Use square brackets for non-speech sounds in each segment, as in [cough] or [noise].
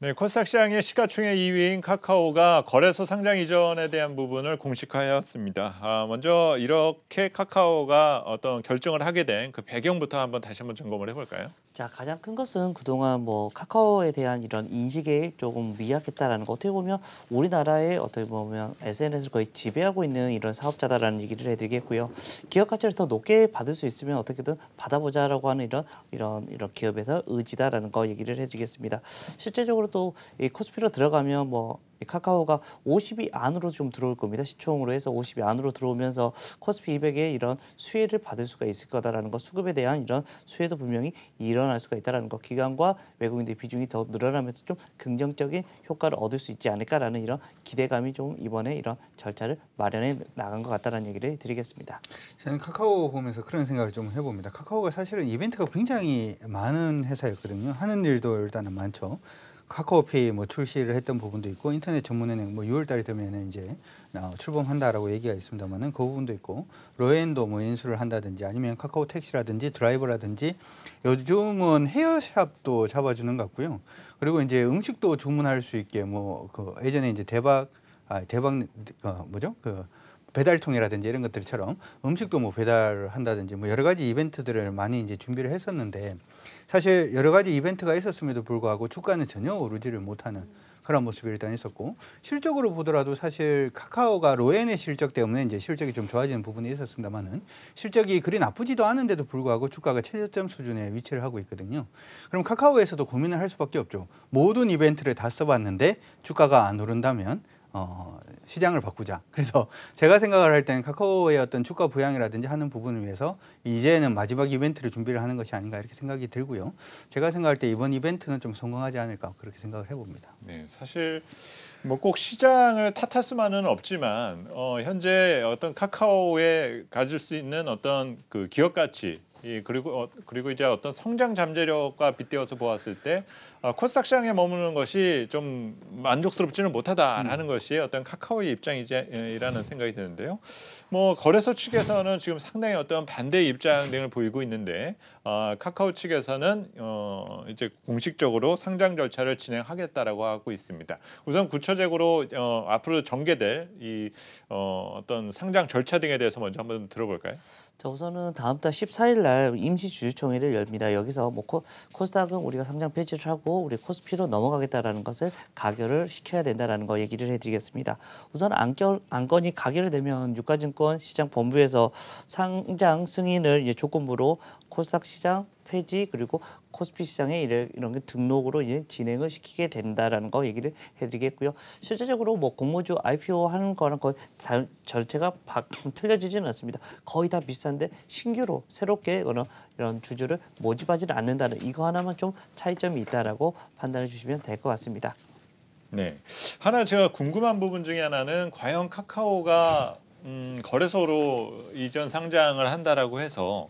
네, 코스닥 시장의 시가총액 2위인 카카오가 거래소 상장 이전에 대한 부분을 공식화하였습니다. 아, 먼저 이렇게 카카오가 어떤 결정을 하게 된 그 배경부터 한번 다시 한번 점검을 해볼까요? 자, 가장 큰 것은 그동안 뭐 카카오에 대한 이런 인식에 조금 미약했다라는 거 어떻게 보면 우리나라의 어떻게 보면 SNS를 거의 지배하고 있는 이런 사업자다라는 얘기를 해드리겠고요. 기업 가치를 더 높게 받을 수 있으면 어떻게든 받아보자라고 하는 이런 이런 이런 기업에서 의지다라는 거 얘기를 해드리겠습니다. 실제적으로 앞으도이 코스피로 들어가면 뭐 카카오가 50이 안으로 좀 들어올 겁니다. 시총으로 해서 50이 안으로 들어오면서 코스피 200에 이런 수혜를 받을 수가 있을 거다라는 거 수급에 대한 이런 수혜도 분명히 일어날 수가 있다라는 거 기관과 외국인들 비중이 더 늘어나면서 좀 긍정적인 효과를 얻을 수 있지 않을까라는 이런 기대감이 좀 이번에 이런 절차를 마련해 나간 것 같다라는 얘기를 드리겠습니다. 저는 카카오 보면서 그런 생각을 좀 해봅니다. 카카오가 사실은 이벤트가 굉장히 많은 회사였거든요. 하는 일도 일단은 많죠. 카카오페이 뭐 출시를 했던 부분도 있고 인터넷 전문은행 뭐 6월 달이 되면은 이제 출범한다라고 얘기가 있습니다만은 그 부분도 있고 로엔도 뭐 인수를 한다든지 아니면 카카오 택시라든지 드라이버라든지 요즘은 헤어샵도 잡아주는 것 같고요. 그리고 이제 음식도 주문할 수 있게 뭐 그 예전에 이제 대박 아 대박 어, 뭐죠 그 배달통이라든지 이런 것들처럼 음식도 뭐 배달을 한다든지 뭐 여러 가지 이벤트들을 많이 이제 준비를 했었는데 사실 여러 가지 이벤트가 있었음에도 불구하고 주가는 전혀 오르지를 못하는 그런 모습이 일단 있었고 실적으로 보더라도 사실 카카오가 로엔의 실적 때문에 이제 실적이 좀 좋아지는 부분이 있었습니다만은 실적이 그리 나쁘지도 않은데도 불구하고 주가가 최저점 수준에 위치를 하고 있거든요. 그럼 카카오에서도 고민을 할 수밖에 없죠. 모든 이벤트를 다 써봤는데 주가가 안 오른다면 어, 시장을 바꾸자. [laughs] 그래서 제가 생각을 할 때는 카카오의 어떤 주가 부양이라든지 하는 부분을 위해서 이제는 마지막 이벤트를 준비를 하는 것이 아닌가 이렇게 생각이 들고요. 제가 생각할 때 이번 이벤트는 좀 성공하지 않을까 그렇게 생각을 해봅니다. 네, 사실 뭐 꼭 시장을 탓할 수만은 없지만 어, 현재 어떤 카카오에 가질 수 있는 어떤 그 기업 가치 예, 그리고 어, 그리고 이제 어떤 성장 잠재력과 빗대어서 보았을 때 어, 아, 코스닥시장에 머무는 것이 좀 만족스럽지는 못하다라는 음. 것이 어떤 카카오의 입장이라는 생각이 드는데요. 뭐 거래소 측에서는 지금 상당히 어떤 반대 입장 등을 보이고 있는데 어, 카카오 측에서는 어, 이제 공식적으로 상장 절차를 진행하겠다라고 하고 있습니다. 우선 구체적으로 어, 앞으로 전개될 이 어, 어떤 상장 절차 등에 대해서 먼저 한번 들어볼까요? 자 우선은 다음 달 14일 날 임시 주주총회를 엽니다. 여기서 뭐 코, 코스닥은 우리가 상장 폐지를 하고 우리 코스피로 넘어가겠다라는 것을 가결을 시켜야 된다라는 거 얘기를 해드리겠습니다. 우선 안결, 안건이 가결되면 유가증권 시장 본부에서 상장 승인을 이제 조건부로 코스닥 시장 폐지 그리고 코스피 시장에 이런, 게 등록으로 이제 진행을 시키게 된다라는 거 얘기를 해드리겠고요. 실제적으로 뭐 공모주 IPO 하는 거랑 거의 다, 절차가 바, [laughs] 틀려지지는 않습니다. 거의 다 비슷한데 신규로 새롭게 이런, 이런 주주를 모집하지는 않는다는 이거 하나만 좀 차이점이 있다라고 판단해 주시면 될 것 같습니다. 네, 하나 제가 궁금한 부분 중에 하나는 과연 카카오가 음, 거래소로 이전 상장을 한다라고 해서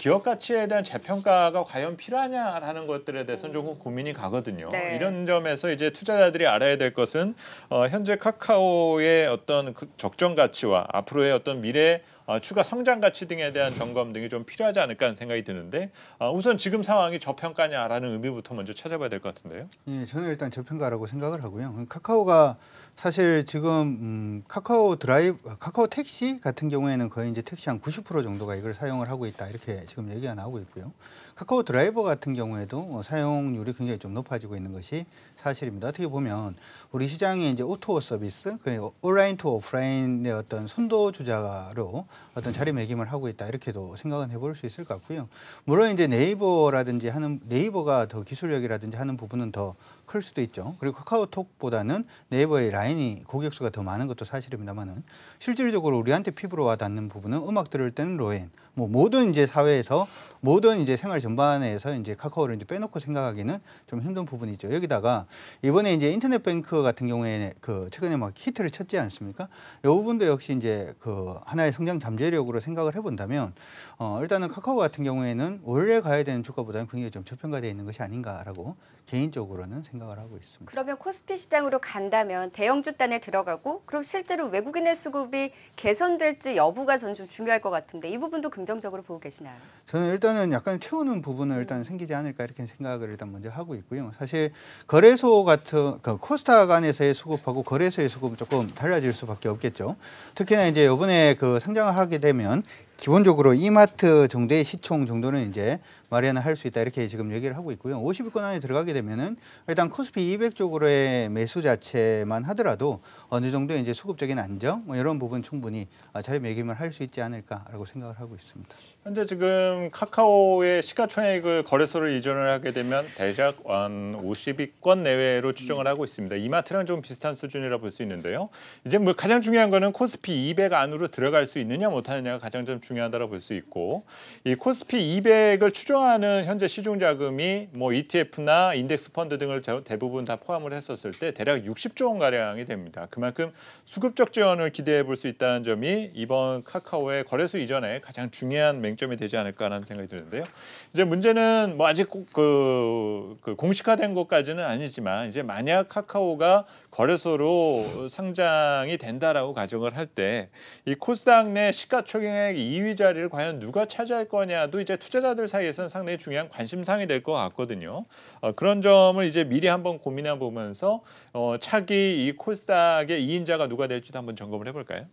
기업 가치에 대한 재평가가 과연 필요하냐라는 것들에 대해서는 음. 조금 고민이 가거든요. 네. 이런 점에서 이제 투자자들이 알아야 될 것은 어, 현재 카카오의 어떤 그 적정 가치와 앞으로의 어떤 미래 어, 추가 성장 가치 등에 대한 점검 등이 좀 필요하지 않을까 하는 생각이 드는데 어, 우선 지금 상황이 저평가냐라는 의미부터 먼저 찾아봐야 될 것 같은데요. 예, 저는 일단 저평가라고 생각을 하고요. 카카오가 사실 지금 음, 카카오 드라이브, 카카오 택시 같은 경우에는 거의 이제 택시 한 90% 정도가 이걸 사용을 하고 있다 이렇게 지금 얘기가 나오고 있고요. 카카오 드라이버 같은 경우에도 사용률이 굉장히 좀 높아지고 있는 것이 사실입니다. 어떻게 보면 우리 시장의 이제 오토 서비스, 그 온라인 투 오프라인의 어떤 선도 주자로 어떤 자리매김을 하고 있다 이렇게도 생각은 해볼 수 있을 것 같고요. 물론 이제 네이버라든지 하는 네이버가 더 기술력이라든지 하는 부분은 더 클 수도 있죠. 그리고 카카오톡보다는 네이버의 라인 당연히 고객 수가 더 많은 것도 사실입니다만은 실질적으로 우리한테 피부로 와 닿는 부분은 음악 들을 때는 로엔, 뭐 모든 이제 사회에서 모든 이제 생활 전반에서 이제 카카오를 이제 빼놓고 생각하기는 좀 힘든 부분이죠. 여기다가 이번에 이제 인터넷 뱅크 같은 경우에 그 최근에 막 히트를 쳤지 않습니까? 이 부분도 역시 이제 그 하나의 성장 잠재력으로 생각을 해본다면 어 일단은 카카오 같은 경우에는 원래 가야 되는 주가보다는 굉장히 좀 저평가되어 있는 것이 아닌가라고 개인적으로는 생각을 하고 있습니다. 그러면 코스피 시장으로 간다면 대형주단에 들어가고 그럼 실제로 외국인의 수급이 개선될지 여부가 전 좀 중요할 것 같은데 이 부분도 긍정적으로 보고 계시나요? 저는 일단은 약간 채우는 부분은 일단 생기지 않을까 이렇게 생각을 일단 먼저 하고 있고요. 사실 거래소 같은 그 코스닥 안에서의 수급하고 거래소의 수급은 조금 달라질 수밖에 없겠죠. 특히나 이제 이번에 그 상장을 하게 되면 기본적으로 이마트 정도의 시총 정도는 이제 마련을 할수 있다 이렇게 지금 얘기를 하고 있고요. 50위권 안에 들어가게 되면은 일단 코스피 200 쪽으로의 매수 자체만 하더라도 어느 정도 이제 수급적인 안정 뭐 이런 부분 충분히 자리매김을 할 수 있지 않을까라고 생각을 하고 있습니다. 현재 지금 카카오의 시가총액을 거래소를 이전을 하게 되면 대략 한 50위권 내외로 추정을 하고 있습니다. 이마트랑 좀 비슷한 수준이라 볼 수 있는데요. 이제 뭐 가장 중요한 거는 코스피 200 안으로 들어갈 수 있느냐 못하느냐가 가장 좀 중요하다고 볼 수 있고 이 코스피 200을 추종하는 현재 시중 자금이 뭐 ETF나 인덱스 펀드 등을 대부분 다 포함을 했었을 때 대략 60조 원 가량이 됩니다. 그만큼 수급적 지원을 기대해 볼 수 있다는 점이 이번 카카오의 거래소 이전에 가장 중요한 맹점이 되지 않을까라는 생각이 드는데요. 이제 문제는 뭐 아직 그, 그 공식화된 것까지는 아니지만 이제 만약 카카오가 거래소로 상장이 된다라고 가정을 할 때 이 코스닥 내 시가총액 2위 자리를 과연 누가 차지할 거냐도 이제 투자자들 사이에서는 상당히 중요한 관심사항이 될 것 같거든요. 어, 그런 점을 이제 미리 한번 고민해 보면서 어, 차기 이 코스닥의 2인자가 누가 될지도 한번 점검을 해볼까요?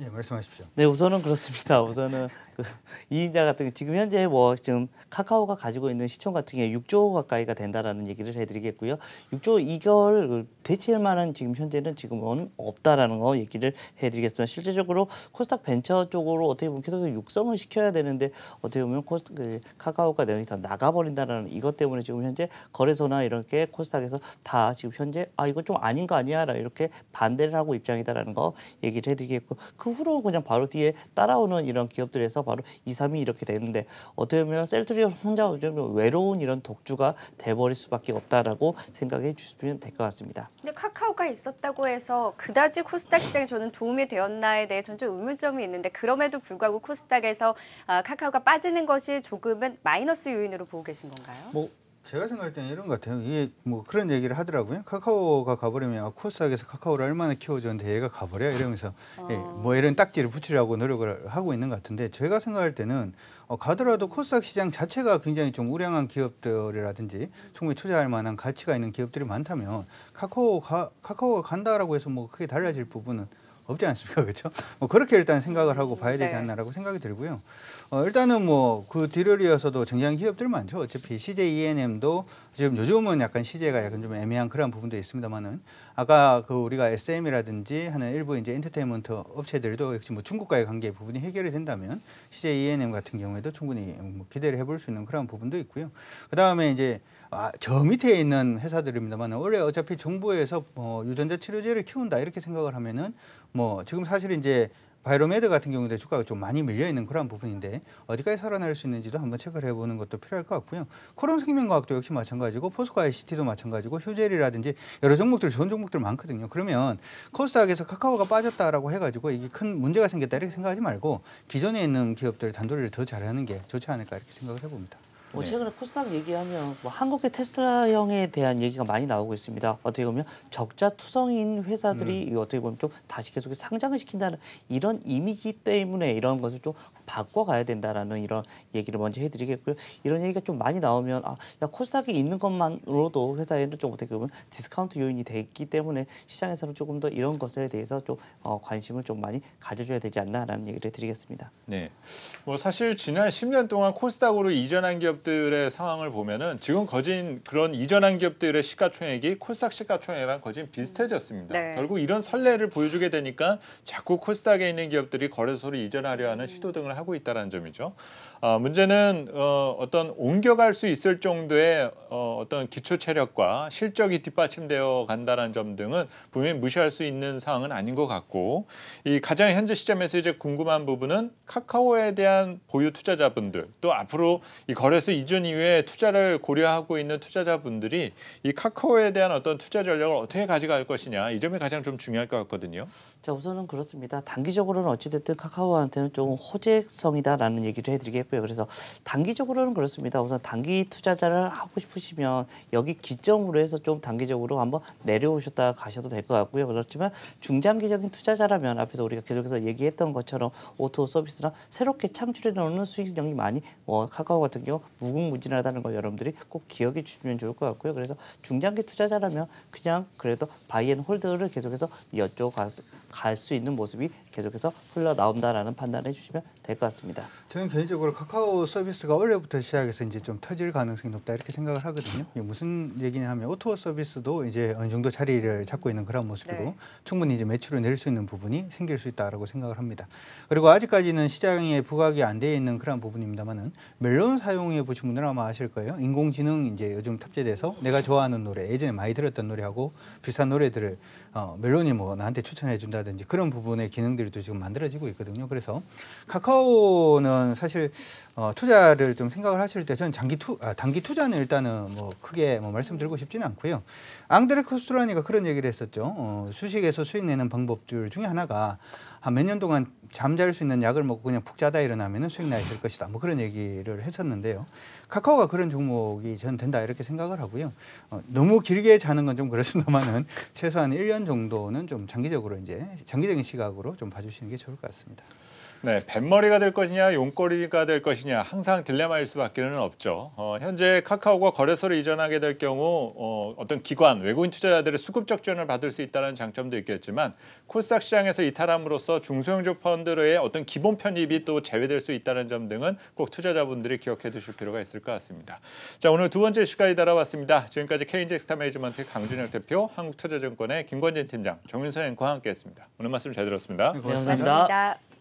예, 말씀하십시오. 네, 우선은 그렇습니다. 우선은 그 이인자 같은 지금 현재 뭐 지금 카카오가 가지고 있는 시총 같은 게 6조 가까이가 된다라는 얘기를 해드리겠고요. 6조 이걸 대체할 만한 지금 현재는 지금은 없다라는 거 얘기를 해드리겠습니다. 실제적으로 코스닥 벤처 쪽으로 어떻게 보면 계속 육성을 시켜야 되는데 어떻게 보면 코스 그 카카오가 내용이서 나가버린다라는 이것 때문에 지금 현재 거래소나 이렇게 코스닥에서 다 지금 현재 아 이거 좀 아닌 거 아니야라 이렇게 반대를 하고 입장이다라는 거 얘기를 해드리겠고. 그 후로 그냥 바로 뒤에 따라오는 이런 기업들에서 바로 2, 3위 이렇게 되는데 어떻게 보면 셀트리온 혼자 좀 외로운 이런 독주가 돼버릴 수밖에 없다라고 생각해 주시면 될 것 같습니다. 근데 카카오가 있었다고 해서 그다지 코스닥 시장에 저는 도움이 되었나에 대해서는 좀 의문점이 있는데 그럼에도 불구하고 코스닥에서 아, 카카오가 빠지는 것이 조금은 마이너스 요인으로 보고 계신 건가요? 뭐 제가 생각할 때는 이런 것 같아요. 이게 뭐 그런 얘기를 하더라고요. 카카오가 가버리면 아, 코스닥에서 카카오를 얼마나 키워줬는데 얘가 가버려 이러면서 [laughs] 어. 예, 뭐 이런 딱지를 붙이려고 노력을 하고 있는 것 같은데 제가 생각할 때는 어, 가더라도 코스닥 시장 자체가 굉장히 좀 우량한 기업들이라든지 충분히 투자할 만한 가치가 있는 기업들이 많다면 카카오 가, 카카오가 간다라고 해서 뭐 크게 달라질 부분은 없지 않습니까? [laughs] 그렇죠? 뭐 그렇게 일단 생각을 하고 봐야 되지 네. 않나라고 생각이 들고요. 어, 일단은 뭐 그 뒤를 이어서도 증장 기업들 많죠. 어차피 CJ E&M도 지금 요즘은 약간 CJ가 약간 좀 애매한 그런 부분도 있습니다만은 아까 그 우리가 SM이라든지 하는 일부 이제 엔터테인먼트 업체들도 역시 뭐 중국과의 관계 부분이 해결이 된다면 CJ E&M 같은 경우에도 충분히 뭐 기대를 해볼 수 있는 그런 부분도 있고요. 그 다음에 이제 아, 저 밑에 있는 회사들입니다만 원래 어차피 정부에서 뭐 유전자 치료제를 키운다 이렇게 생각을 하면은 뭐 지금 사실 이제 바이로메드 같은 경우도 주가가 좀 많이 밀려 있는 그런 부분인데 어디까지 살아날 수 있는지도 한번 체크를 해보는 것도 필요할 것 같고요. 코론 생명과학도 역시 마찬가지고 포스코 아이시티도 마찬가지고 효젤이라든지 여러 종목들 좋은 종목들 많거든요. 그러면 코스닥에서 카카오가 빠졌다라고 해가지고 이게 큰 문제가 생겼다 이렇게 생각하지 말고 기존에 있는 기업들 단도리를 더 잘하는 게 좋지 않을까 이렇게 생각을 해봅니다. 뭐 네. 최근에 코스닥 얘기하면 뭐 한국의 테슬라형에 대한 얘기가 많이 나오고 있습니다. 어떻게 보면 적자 투성인 회사들이 음. 어떻게 보면 좀 다시 계속 상장을 시킨다는 이런 이미지 때문에 이런 것을 좀 바꿔가야 된다라는 이런 얘기를 먼저 해드리겠고요. 이런 얘기가 좀 많이 나오면 아, 야, 코스닥이 있는 것만으로도 회사에는 좀 어떻게 보면 디스카운트 요인이 됐기 때문에 시장에서는 조금 더 이런 것에 대해서 좀 어, 관심을 좀 많이 가져줘야 되지 않나라는 얘기를 드리겠습니다. 네, 뭐 사실 지난 10년 동안 코스닥으로 이전한 기업들의 상황을 보면은 지금 거진 그런 이전한 기업들의 시가총액이 코스닥 시가총액이랑 거진 비슷해졌습니다. 네. 결국 이런 선례를 보여주게 되니까 자꾸 코스닥에 있는 기업들이 거래소로 이전하려 하는 시도 등을 하고 있다는 점이죠. 어, 문제는 어, 어떤 옮겨갈 수 있을 정도의 어, 어떤 기초 체력과 실적이 뒷받침되어 간다는 점 등은 분명히 무시할 수 있는 사항은 아닌 것 같고 이 가장 현재 시점에서 이제 궁금한 부분은 카카오에 대한 보유 투자자분들 또 앞으로 이 거래소 이전 이후에 투자를 고려하고 있는 투자자분들이 이 카카오에 대한 어떤 투자 전략을 어떻게 가져갈 것이냐 이 점이 가장 좀 중요할 것 같거든요. 자 우선은 그렇습니다. 단기적으로는 어찌됐든 카카오한테는 좀 호재성이다라는 얘기를 해드리겠고요. 싶고요. 그래서 단기적으로는 그렇습니다. 우선 단기 투자자를 하고 싶으시면 여기 기점으로 해서 좀 단기적으로 한번 내려오셨다 가셔도 될 것 같고요. 그렇지만 중장기적인 투자자라면 앞에서 우리가 계속해서 얘기했던 것처럼 오토 서비스나 새롭게 창출해놓는 수익성이 많이 뭐 카카오 같은 경우 무궁무진하다는 걸 여러분들이 꼭 기억해 주시면 좋을 것 같고요. 그래서 중장기 투자자라면 그냥 그래도 바이앤홀드를 계속해서 여쪽가서 갈수 있는 모습이 계속해서 흘러나온다라는 판단을 해주시면 될 것 같습니다. 저는 개인적으로 카카오 서비스가 원래부터 시작해서 이제 좀 터질 가능성이 높다 이렇게 생각을 하거든요. 무슨 얘기냐 하면 오토워 서비스도 이제 어느 정도 자리를 잡고 있는 그런 모습이고 네. 충분히 이제 매출을 낼 수 있는 부분이 생길 수 있다라고 생각을 합니다. 그리고 아직까지는 시장에 부각이 안돼 있는 그런 부분입니다만은 멜론 사용해 보신 분들은 아마 아실 거예요. 인공지능 이제 요즘 탑재돼서 내가 좋아하는 노래 예전에 많이 들었던 노래하고 비슷한 노래들을 어, 멜론이 뭐 나한테 추천해 준다. 한든지 그런 부분의 기능들도 지금 만들어지고 있거든요. 그래서 카카오는 사실 어, 투자를 좀 생각을 하실 때 저는 장기 투 아, 단기 투자는 일단은 뭐 크게 뭐 말씀드리고 싶지는 않고요. 앙드레 코스트라니가 그런 얘기를 했었죠. 어, 수식에서 수익 내는 방법들 중에 하나가 한몇년 동안 잠잘 수 있는 약을 먹고 그냥 푹 자다 일어나면 수익 나 있을 것이다. 뭐 그런 얘기를 했었는데요. 카카오가 그런 종목이 전 된다 이렇게 생각을 하고요. 어, 너무 길게 자는 건 좀 그렇습니다만은 [laughs] 최소한 1년 정도는 좀 장기적으로 이제 장기적인 시각으로 좀 봐주시는 게 좋을 것 같습니다. 네, 뱃머리가 될 것이냐 용꼬리가 될 것이냐 항상 딜레마일 수밖에는 없죠. 어, 현재 카카오가 거래소를 이전하게 될 경우 어, 어떤 기관, 외국인 투자자들의 수급적 지원을 받을 수 있다는 장점도 있겠지만 코스닥 시장에서 이탈함으로써 중소형적 펀드의 어떤 기본 편입이 또 제외될 수 있다는 점 등은 꼭 투자자분들이 기억해 두실 필요가 있을 것 같습니다. 자, 오늘 두 번째 시간이 달아왔습니다. 지금까지 케인젝스타 매니지먼트 강준혁 대표, 한국투자증권의 김권진 팀장, 정윤서 앵커와 함께했습니다. 오늘 말씀 잘 들었습니다. 네, 고맙니다 고맙습니다. 네,